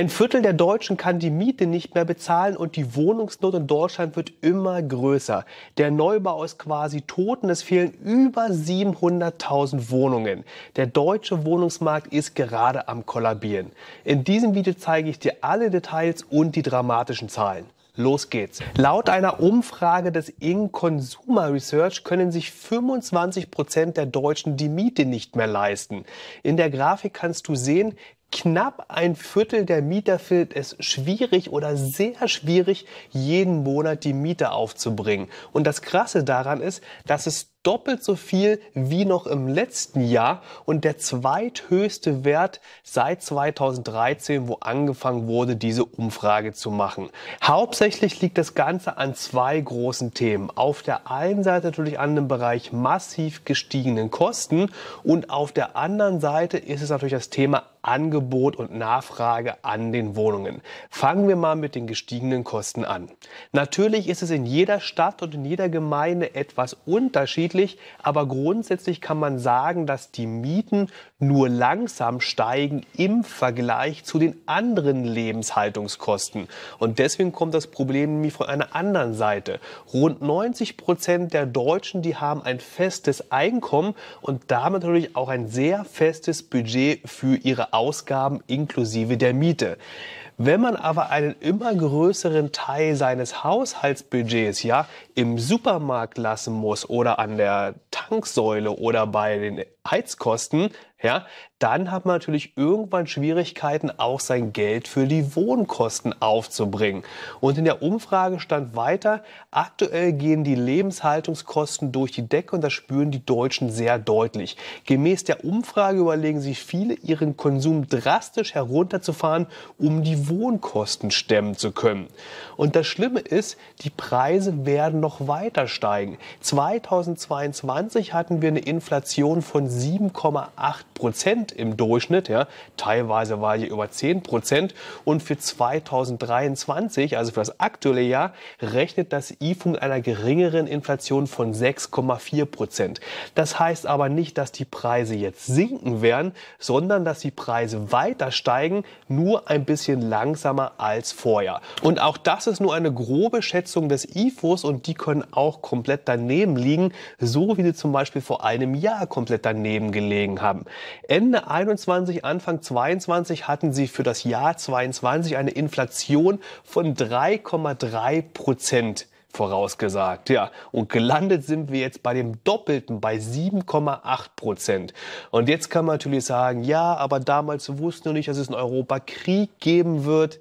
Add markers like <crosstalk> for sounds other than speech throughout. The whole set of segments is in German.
Ein Viertel der Deutschen kann die Miete nicht mehr bezahlen und die Wohnungsnot in Deutschland wird immer größer. Der Neubau ist quasi tot und es fehlen über 700.000 Wohnungen. Der deutsche Wohnungsmarkt ist gerade am kollabieren. In diesem Video zeige ich dir alle Details und die dramatischen Zahlen. Los geht's. Laut einer Umfrage des Ing Consumer Research können sich 25 Prozent der Deutschen die Miete nicht mehr leisten. In der Grafik kannst du sehen, Knapp ein Viertel der Mieter findet es schwierig oder sehr schwierig, jeden Monat die Miete aufzubringen. Und das Krasse daran ist, dass es doppelt so viel wie noch im letzten Jahr und der zweithöchste Wert seit 2013, wo angefangen wurde, diese Umfrage zu machen. Hauptsächlich liegt das Ganze an zwei großen Themen. Auf der einen Seite natürlich an dem Bereich massiv gestiegenen Kosten und auf der anderen Seite ist es natürlich das Thema Angebot und Nachfrage an den Wohnungen. Fangen wir mal mit den gestiegenen Kosten an. Natürlich ist es in jeder Stadt und in jeder Gemeinde etwas unterschiedlich, aber grundsätzlich kann man sagen, dass die Mieten nur langsam steigen im Vergleich zu den anderen Lebenshaltungskosten. Und deswegen kommt das Problem nämlich von einer anderen Seite. Rund 90 Prozent der Deutschen, die haben ein festes Einkommen und damit natürlich auch ein sehr festes Budget für ihre Ausgaben inklusive der Miete. Wenn man aber einen immer größeren Teil seines Haushaltsbudgets ja im Supermarkt lassen muss oder an der Tanksäule oder bei den Heizkosten, ja, dann hat man natürlich irgendwann Schwierigkeiten, auch sein Geld für die Wohnkosten aufzubringen. Und in der Umfrage stand weiter, aktuell gehen die Lebenshaltungskosten durch die Decke und das spüren die Deutschen sehr deutlich. Gemäß der Umfrage überlegen sich viele, ihren Konsum drastisch herunterzufahren, um die Wohnkosten stemmen zu können. Und das Schlimme ist, die Preise werden noch weiter steigen. 2022 hatten wir eine Inflation von 7,8 Prozent im Durchschnitt. Ja. Teilweise war hier über 10 Prozent. Und für 2023, also für das aktuelle Jahr, rechnet das IFU mit einer geringeren Inflation von 6,4 Prozent. Das heißt aber nicht, dass die Preise jetzt sinken werden, sondern dass die Preise weiter steigen, nur ein bisschen langsamer als vorher. Und auch das ist nur eine grobe Schätzung des IFOs und die können auch komplett daneben liegen, so wie sie zum Beispiel vor einem Jahr komplett daneben daneben gelegen haben. Ende 21, Anfang 22 hatten sie für das Jahr 22 eine Inflation von 3,3 Prozent vorausgesagt. Ja, und gelandet sind wir jetzt bei dem Doppelten, bei 7,8 Prozent. Und jetzt kann man natürlich sagen, ja, aber damals wussten wir nicht, dass es in Europa Krieg geben wird.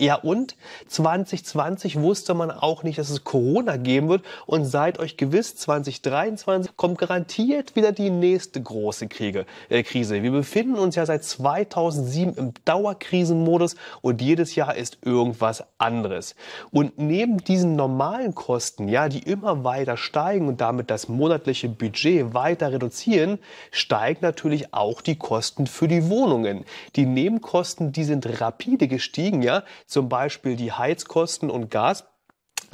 Ja und 2020 wusste man auch nicht, dass es Corona geben wird und seid euch gewiss, 2023 kommt garantiert wieder die nächste große Kriege, äh, Krise. Wir befinden uns ja seit 2007 im Dauerkrisenmodus und jedes Jahr ist irgendwas anderes. Und neben diesen normalen Kosten, ja, die immer weiter steigen und damit das monatliche Budget weiter reduzieren, steigen natürlich auch die Kosten für die Wohnungen. Die Nebenkosten, die sind rapide gestiegen, ja zum Beispiel die Heizkosten und Gas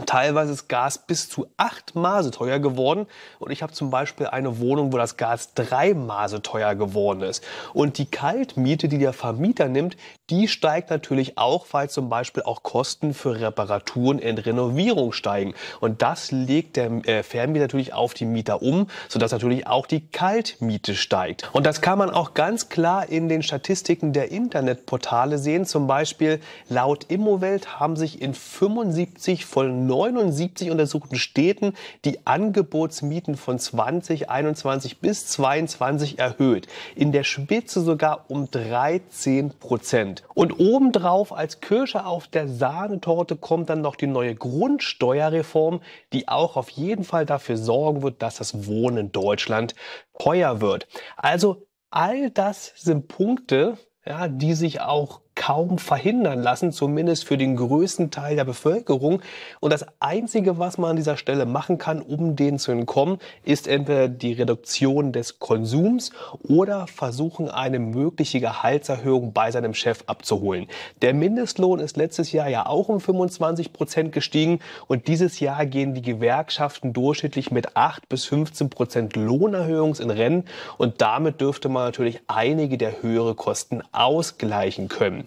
Teilweise ist Gas bis zu achtmal so teuer geworden. Und ich habe zum Beispiel eine Wohnung, wo das Gas dreimal so teuer geworden ist. Und die Kaltmiete, die der Vermieter nimmt, die steigt natürlich auch, weil zum Beispiel auch Kosten für Reparaturen und Renovierung steigen. Und das legt der äh, Vermieter natürlich auf die Mieter um, sodass natürlich auch die Kaltmiete steigt. Und das kann man auch ganz klar in den Statistiken der Internetportale sehen. Zum Beispiel laut Immowelt haben sich in 75 von 79 untersuchten Städten die Angebotsmieten von 2021 bis 22 erhöht. In der Spitze sogar um 13 Prozent. Und obendrauf als Kirsche auf der Sahnetorte kommt dann noch die neue Grundsteuerreform, die auch auf jeden Fall dafür sorgen wird, dass das Wohnen Deutschland teuer wird. Also all das sind Punkte, ja, die sich auch kaum verhindern lassen, zumindest für den größten Teil der Bevölkerung. Und das Einzige, was man an dieser Stelle machen kann, um denen zu entkommen, ist entweder die Reduktion des Konsums oder versuchen, eine mögliche Gehaltserhöhung bei seinem Chef abzuholen. Der Mindestlohn ist letztes Jahr ja auch um 25 Prozent gestiegen und dieses Jahr gehen die Gewerkschaften durchschnittlich mit 8 bis 15 Prozent Lohnerhöhungs in Rennen und damit dürfte man natürlich einige der höhere Kosten ausgleichen können.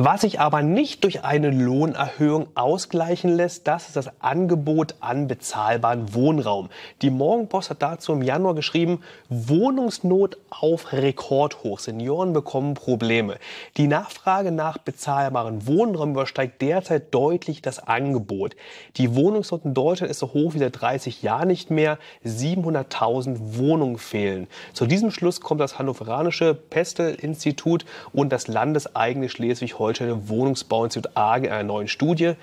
Was sich aber nicht durch eine Lohnerhöhung ausgleichen lässt, das ist das Angebot an bezahlbaren Wohnraum. Die Morgenpost hat dazu im Januar geschrieben, Wohnungsnot auf Rekordhoch. Senioren bekommen Probleme. Die Nachfrage nach bezahlbaren Wohnraum übersteigt derzeit deutlich das Angebot. Die Wohnungsnot in Deutschland ist so hoch wie seit 30 Jahren nicht mehr. 700.000 Wohnungen fehlen. Zu diesem Schluss kommt das Hannoveranische Pestel-Institut und das landeseigene Schleswig-Holstein Holstein Wohnungsbauinstitut Argen einer neuen Studie,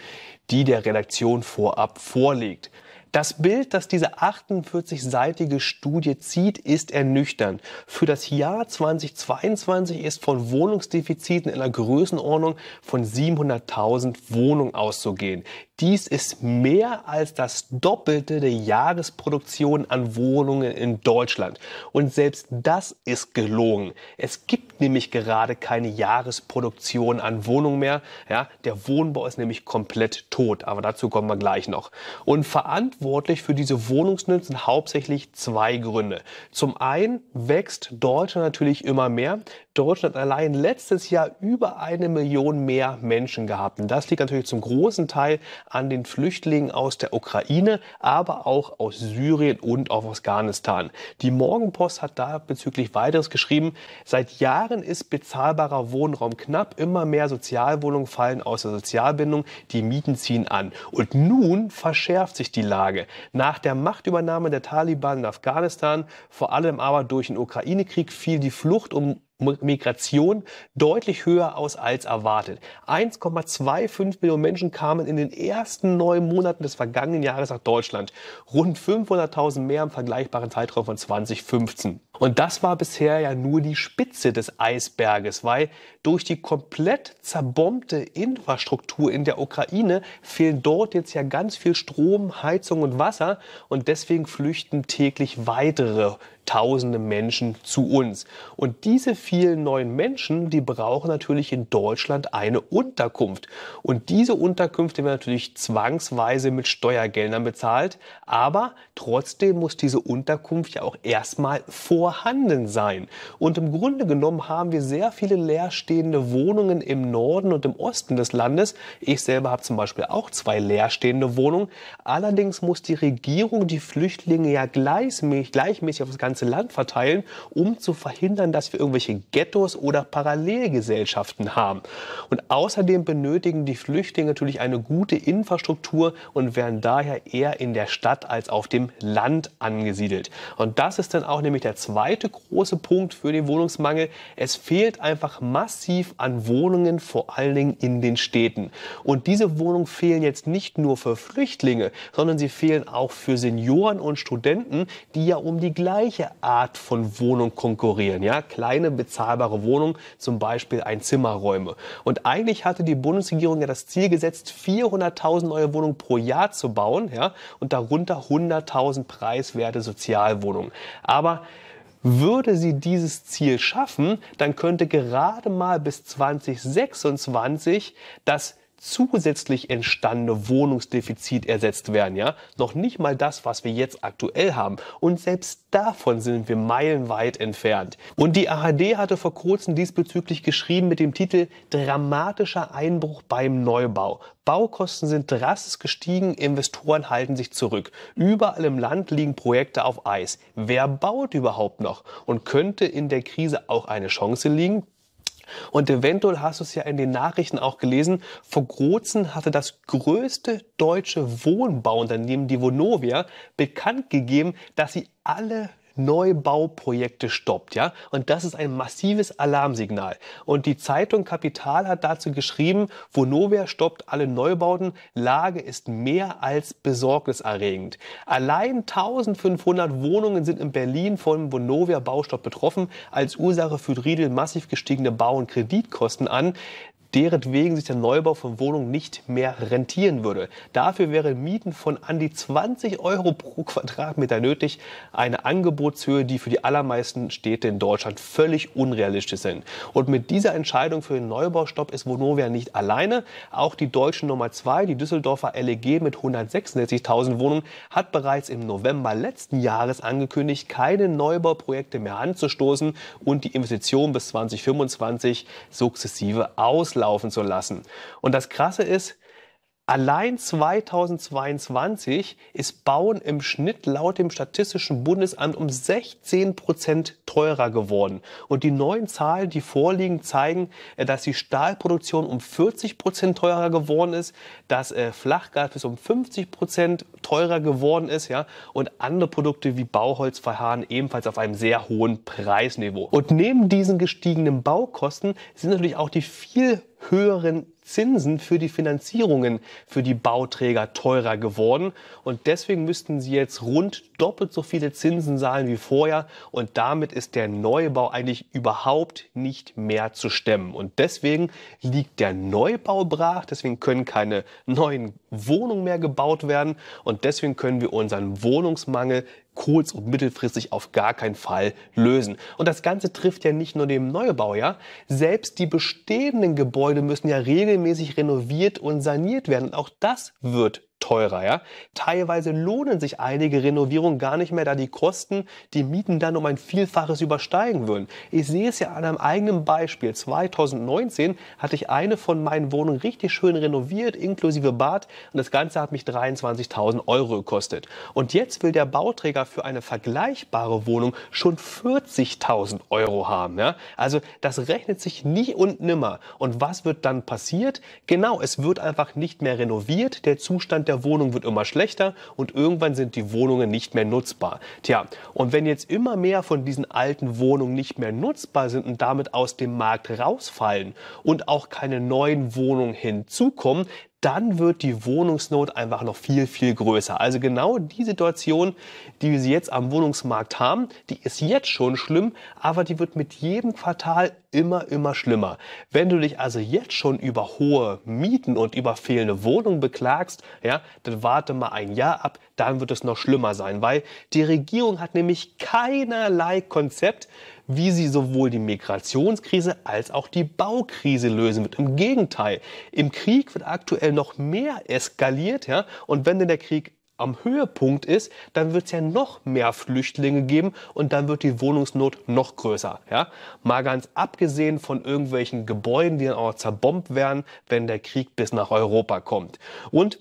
die der Redaktion vorab vorlegt. Das Bild, das diese 48-seitige Studie zieht, ist ernüchternd. Für das Jahr 2022 ist von Wohnungsdefiziten in einer Größenordnung von 700.000 Wohnungen auszugehen. Dies ist mehr als das Doppelte der Jahresproduktion an Wohnungen in Deutschland. Und selbst das ist gelogen. Es gibt nämlich gerade keine Jahresproduktion an Wohnungen mehr. Ja, der Wohnbau ist nämlich komplett tot. Aber dazu kommen wir gleich noch. Und verantwortlich verantwortlich für diese Wohnungsnot sind hauptsächlich zwei Gründe. Zum einen wächst Deutschland natürlich immer mehr. Deutschland allein letztes Jahr über eine Million mehr Menschen gehabt. Und das liegt natürlich zum großen Teil an den Flüchtlingen aus der Ukraine, aber auch aus Syrien und auf Afghanistan. Die Morgenpost hat da bezüglich weiteres geschrieben, seit Jahren ist bezahlbarer Wohnraum knapp, immer mehr Sozialwohnungen fallen aus der Sozialbindung, die Mieten ziehen an. Und nun verschärft sich die Lage. Frage. Nach der Machtübernahme der Taliban in Afghanistan, vor allem aber durch den Ukraine-Krieg, fiel die Flucht um Migration deutlich höher aus als erwartet. 1,25 Millionen Menschen kamen in den ersten neun Monaten des vergangenen Jahres nach Deutschland. Rund 500.000 mehr im vergleichbaren Zeitraum von 2015. Und das war bisher ja nur die Spitze des Eisberges, weil durch die komplett zerbombte Infrastruktur in der Ukraine fehlen dort jetzt ja ganz viel Strom, Heizung und Wasser und deswegen flüchten täglich weitere tausende Menschen zu uns. Und diese vielen neuen Menschen, die brauchen natürlich in Deutschland eine Unterkunft. Und diese Unterkünfte werden natürlich zwangsweise mit Steuergeldern bezahlt, aber trotzdem muss diese Unterkunft ja auch erstmal vor vorhanden sein. Und im Grunde genommen haben wir sehr viele leerstehende Wohnungen im Norden und im Osten des Landes. Ich selber habe zum Beispiel auch zwei leerstehende Wohnungen. Allerdings muss die Regierung die Flüchtlinge ja gleichmäßig, gleichmäßig auf das ganze Land verteilen, um zu verhindern, dass wir irgendwelche Ghettos oder Parallelgesellschaften haben. Und außerdem benötigen die Flüchtlinge natürlich eine gute Infrastruktur und werden daher eher in der Stadt als auf dem Land angesiedelt. Und das ist dann auch nämlich der zweite zweite große Punkt für den Wohnungsmangel. Es fehlt einfach massiv an Wohnungen, vor allen Dingen in den Städten. Und diese Wohnungen fehlen jetzt nicht nur für Flüchtlinge, sondern sie fehlen auch für Senioren und Studenten, die ja um die gleiche Art von Wohnung konkurrieren. Ja, kleine bezahlbare Wohnungen, zum Beispiel Einzimmerräume. Und eigentlich hatte die Bundesregierung ja das Ziel gesetzt, 400.000 neue Wohnungen pro Jahr zu bauen, ja, und darunter 100.000 preiswerte Sozialwohnungen. Aber würde sie dieses Ziel schaffen, dann könnte gerade mal bis 2026 das zusätzlich entstandene Wohnungsdefizit ersetzt werden, ja? Noch nicht mal das, was wir jetzt aktuell haben. Und selbst davon sind wir meilenweit entfernt. Und die AHD hatte vor kurzem diesbezüglich geschrieben mit dem Titel Dramatischer Einbruch beim Neubau. Baukosten sind drastisch gestiegen, Investoren halten sich zurück. Überall im Land liegen Projekte auf Eis. Wer baut überhaupt noch? Und könnte in der Krise auch eine Chance liegen? Und eventuell hast du es ja in den Nachrichten auch gelesen, vor kurzem hatte das größte deutsche Wohnbauunternehmen, die Vonovia, bekannt gegeben, dass sie alle Neubauprojekte stoppt. Ja? Und das ist ein massives Alarmsignal. Und die Zeitung Kapital hat dazu geschrieben, Vonovia stoppt alle Neubauten, Lage ist mehr als besorgniserregend. Allein 1500 Wohnungen sind in Berlin vom Vonovia Baustopp betroffen. Als Ursache führt Riedel massiv gestiegene Bau- und Kreditkosten an deretwegen sich der Neubau von Wohnungen nicht mehr rentieren würde. Dafür wären Mieten von an die 20 Euro pro Quadratmeter nötig, eine Angebotshöhe, die für die allermeisten Städte in Deutschland völlig unrealistisch sind. Und mit dieser Entscheidung für den Neubaustopp ist Vonovia nicht alleine. Auch die deutsche Nummer 2, die Düsseldorfer LEG mit 166.000 Wohnungen, hat bereits im November letzten Jahres angekündigt, keine Neubauprojekte mehr anzustoßen und die Investitionen bis 2025 sukzessive auslaufen laufen zu lassen. Und das Krasse ist, Allein 2022 ist Bauen im Schnitt laut dem Statistischen Bundesamt um 16 Prozent teurer geworden. Und die neuen Zahlen, die vorliegen, zeigen, äh, dass die Stahlproduktion um 40 Prozent teurer geworden ist, dass äh, Flachgas bis um 50 Prozent teurer geworden ist, ja, und andere Produkte wie Bauholz verharren ebenfalls auf einem sehr hohen Preisniveau. Und neben diesen gestiegenen Baukosten sind natürlich auch die viel höheren Zinsen für die Finanzierungen für die Bauträger teurer geworden. Und deswegen müssten sie jetzt rund doppelt so viele Zinsen zahlen wie vorher. Und damit ist der Neubau eigentlich überhaupt nicht mehr zu stemmen. Und deswegen liegt der Neubau brach. Deswegen können keine neuen Wohnungen mehr gebaut werden. Und deswegen können wir unseren Wohnungsmangel kurz- und mittelfristig auf gar keinen Fall lösen. Und das Ganze trifft ja nicht nur dem Neubau, ja. Selbst die bestehenden Gebäude müssen ja regelmäßig renoviert und saniert werden. Und auch das wird teurer. Ja? Teilweise lohnen sich einige Renovierungen gar nicht mehr, da die Kosten die Mieten dann um ein Vielfaches übersteigen würden. Ich sehe es ja an einem eigenen Beispiel. 2019 hatte ich eine von meinen Wohnungen richtig schön renoviert, inklusive Bad. Und das Ganze hat mich 23.000 Euro gekostet. Und jetzt will der Bauträger für eine vergleichbare Wohnung schon 40.000 Euro haben. Ja? Also das rechnet sich nie und nimmer. Und was wird dann passiert? Genau, es wird einfach nicht mehr renoviert. Der Zustand der der Wohnung wird immer schlechter und irgendwann sind die Wohnungen nicht mehr nutzbar. Tja, und wenn jetzt immer mehr von diesen alten Wohnungen nicht mehr nutzbar sind und damit aus dem Markt rausfallen und auch keine neuen Wohnungen hinzukommen, dann wird die Wohnungsnot einfach noch viel, viel größer. Also genau die Situation, die wir jetzt am Wohnungsmarkt haben, die ist jetzt schon schlimm, aber die wird mit jedem Quartal immer, immer schlimmer. Wenn du dich also jetzt schon über hohe Mieten und über fehlende Wohnungen beklagst, ja, dann warte mal ein Jahr ab, dann wird es noch schlimmer sein, weil die Regierung hat nämlich keinerlei Konzept, wie sie sowohl die Migrationskrise als auch die Baukrise lösen wird. Im Gegenteil, im Krieg wird aktuell noch mehr eskaliert. Ja? Und wenn denn der Krieg am Höhepunkt ist, dann wird es ja noch mehr Flüchtlinge geben und dann wird die Wohnungsnot noch größer. Ja? Mal ganz abgesehen von irgendwelchen Gebäuden, die dann auch zerbombt werden, wenn der Krieg bis nach Europa kommt. Und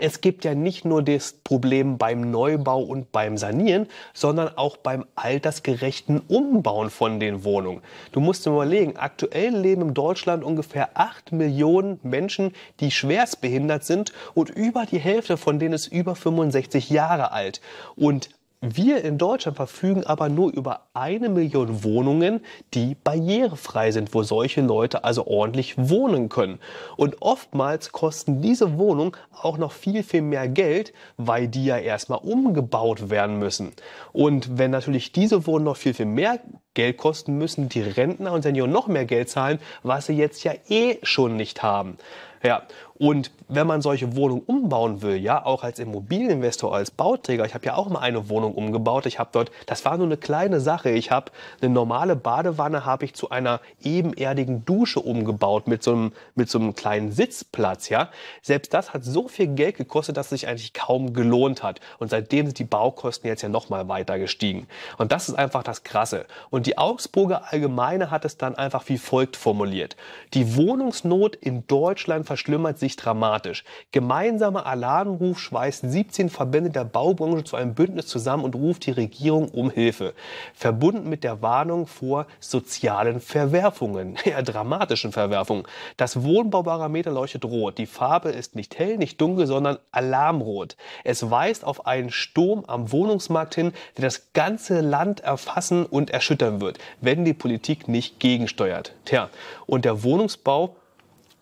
es gibt ja nicht nur das Problem beim Neubau und beim Sanieren, sondern auch beim altersgerechten Umbauen von den Wohnungen. Du musst dir überlegen, aktuell leben in Deutschland ungefähr 8 Millionen Menschen, die schwerstbehindert sind und über die Hälfte von denen ist über 65 Jahre alt. Und wir in Deutschland verfügen aber nur über eine Million Wohnungen, die barrierefrei sind, wo solche Leute also ordentlich wohnen können. Und oftmals kosten diese Wohnungen auch noch viel, viel mehr Geld, weil die ja erstmal umgebaut werden müssen. Und wenn natürlich diese Wohnungen noch viel, viel mehr Geld kosten, müssen die Rentner und Senioren noch mehr Geld zahlen, was sie jetzt ja eh schon nicht haben. Ja, und wenn man solche Wohnungen umbauen will, ja, auch als Immobilieninvestor, als Bauträger, ich habe ja auch mal eine Wohnung umgebaut. Ich habe dort, das war nur eine kleine Sache. Ich habe eine normale Badewanne habe ich zu einer ebenerdigen Dusche umgebaut mit so einem mit so einem kleinen Sitzplatz, ja. Selbst das hat so viel Geld gekostet, dass es sich eigentlich kaum gelohnt hat. Und seitdem sind die Baukosten jetzt ja noch mal weiter gestiegen. Und das ist einfach das Krasse. Und die Augsburger Allgemeine hat es dann einfach wie folgt formuliert: Die Wohnungsnot in Deutschland verschlimmert sich dramatisch. Gemeinsamer Alarmruf schweißt 17 Verbände der Baubranche zu einem Bündnis zusammen und ruft die Regierung um Hilfe. Verbunden mit der Warnung vor sozialen Verwerfungen, <laughs> ja, dramatischen Verwerfungen. Das Wohnbaubarometer leuchtet rot. Die Farbe ist nicht hell, nicht dunkel, sondern alarmrot. Es weist auf einen Sturm am Wohnungsmarkt hin, der das ganze Land erfassen und erschüttern wird, wenn die Politik nicht gegensteuert. Tja, und der Wohnungsbau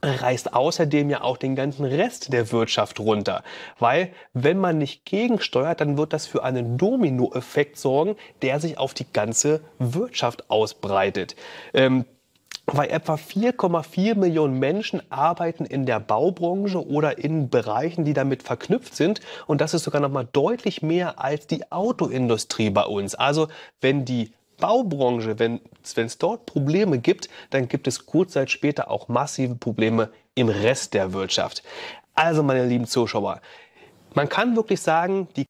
reißt außerdem ja auch den ganzen Rest der Wirtschaft runter. Weil wenn man nicht gegensteuert, dann wird das für einen Dominoeffekt sorgen, der sich auf die ganze Wirtschaft ausbreitet. Ähm, weil etwa 4,4 Millionen Menschen arbeiten in der Baubranche oder in Bereichen, die damit verknüpft sind. Und das ist sogar nochmal deutlich mehr als die Autoindustrie bei uns. Also wenn die Baubranche, wenn es dort Probleme gibt, dann gibt es kurz später auch massive Probleme im Rest der Wirtschaft. Also, meine lieben Zuschauer, man kann wirklich sagen, die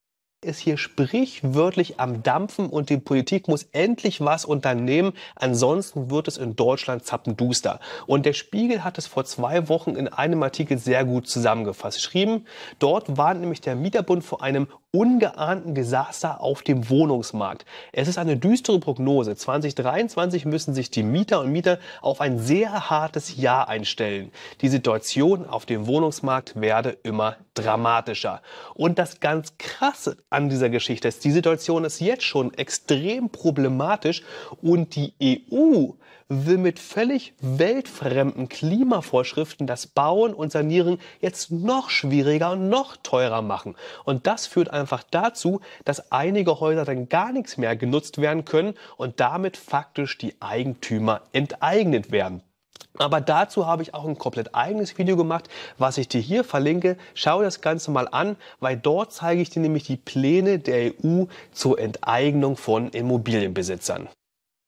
ist hier sprichwörtlich am Dampfen und die Politik muss endlich was unternehmen. Ansonsten wird es in Deutschland zappenduster. Und der Spiegel hat es vor zwei Wochen in einem Artikel sehr gut zusammengefasst. Geschrieben, dort warnt nämlich der Mieterbund vor einem ungeahnten Desaster auf dem Wohnungsmarkt. Es ist eine düstere Prognose. 2023 müssen sich die Mieter und Mieter auf ein sehr hartes Jahr einstellen. Die Situation auf dem Wohnungsmarkt werde immer dramatischer. Und das ganz Krasse an dieser Geschichte ist, die Situation ist jetzt schon extrem problematisch und die EU will mit völlig weltfremden Klimavorschriften das Bauen und Sanieren jetzt noch schwieriger und noch teurer machen. Und das führt einfach dazu, dass einige Häuser dann gar nichts mehr genutzt werden können und damit faktisch die Eigentümer enteignet werden. Aber dazu habe ich auch ein komplett eigenes Video gemacht, was ich dir hier verlinke. Schau das Ganze mal an, weil dort zeige ich dir nämlich die Pläne der EU zur Enteignung von Immobilienbesitzern.